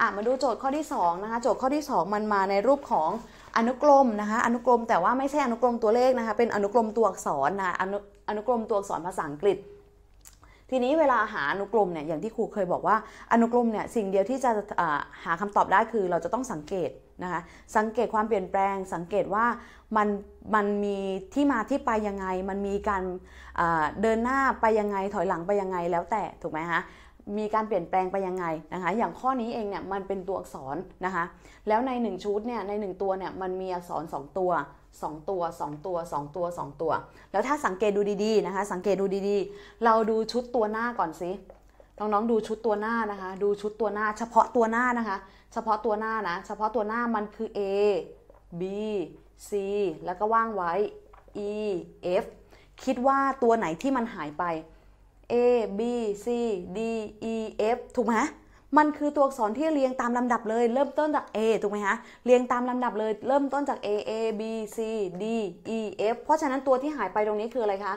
อ่ะมาดูโจทย์ข้อที่2นะคะโจทย์ข้อที่ 2 มันมาในรูปของอนุกรมนะคะอนุกรมแต่ว่าไม่ใช่อนุกรมตัวเลขนะคะเป็นอนุกรมตัวอักษรนะอนุอนุกรมตัวอักษรภาษาอังกฤษ ทีนี้เวลาหาอนุกรมเนี่ยอย่างที่ครูเคยบอกว่าอนุกรมเนี่ยสิ่งเดียวที่จะหาคำตอบได้คือเราจะต้องสังเกตนะคะสังเกตความเปลี่ยนแปลง สังเกตว่ามันมันมีที่มาที่ไปยังไงมันมีการเดินหน้าไปยังไงถอยหลังไปยังไงแล้วแต่ถูกไหมคะมีการเปลี่ยนแปลงไปยังไงนะคะ อย่างข้อนี้เองเนี่ยมันเป็นตัวอักษรนะคะ แล้วใน1ชุดเนี่ยใน1ตัวเนี่ยมันมีอักษร 2 ตัว2 ตัว 2 ตัว 2 ตัว 2 ตัว แล้วถ้าสังเกตดูดี ๆ นะคะสังเกตดูดีๆ เราดูชุดตัวหน้าก่อนสิน้องๆดูชุดตัวหน้านะคะดูชุดตัวหน้า เฉพาะตัวหน้านะคะเฉพาะตัวหน้านะเฉพาะตัวหน้ามันคือ A B C แล้วก็ว่างไว้ E F คิดว่าตัวไหนที่มันหายไป A B C D E F ถูกไหมมันคือตัวอักษรที่เรียงตามลำดับเลย เริ่มต้นจาก A ถูกไหมฮะเรียงตามลำดับเลยเริ่มต้นจาก A A B C D E F เพราะฉะนั้นตัวที่หายไปตรงนี้คืออะไรคะ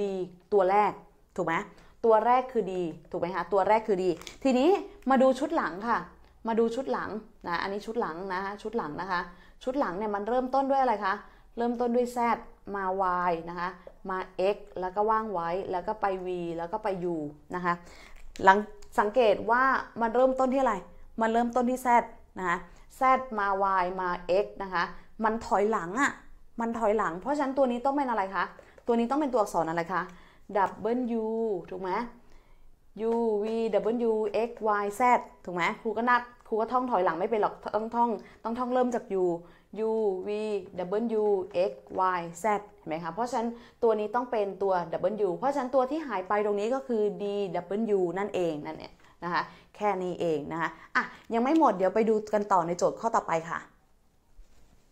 D ตัวแรก ถูกไหมตัวแรกคือ D ถูกไหมฮะตัวแรกคือ D ทีนี้มาดูชุดหลังค่ะ มาดูชุดหลังนะ อันนี้ชุดหลังนะชุดหลังนะคะ ชุดหลังเนี่ยมันเริ่มต้นด้วยอะไรคะ เริ่มต้นด้วย Z มา Y นะคะมา x แล้วก็ว่างไว้ แล้วก็ไป v แล้วก็ไป u นะคะ หลังสังเกตว่ามันเริ่มต้นที่อะไร มันเริ่มต้นที่ z นะคะ z มา y มา x นะคะ มันถอยหลังอะ่ะ มันถอยหลัง เพราะฉะนั้นตัวนี้ต้องเป็นอะไรคะ ตัวนี้ต้องเป็นตัวอักษรอะไรคะ w ถูกไหม u v w x y z ถูกไหมครูก็นับครูก็ท่องถอยหลังไม่เป็นหรอก ต้องท่องต้องท่องเริ่มจาก u u v w x y z เห็นไหมคะ เพราะฉะนั้นตัวนี้ต้องเป็นตัว w เพราะฉะนั้นตัวที่หายไปตรงนี้ก็คือ d w นั่นเองนั่นเองนะคะ แค่นี้เองนะคะอ่ะ ยังไม่หมดเดี๋ยวไปดูกันต่อในโจทย์ข้อต่อไปค่ะ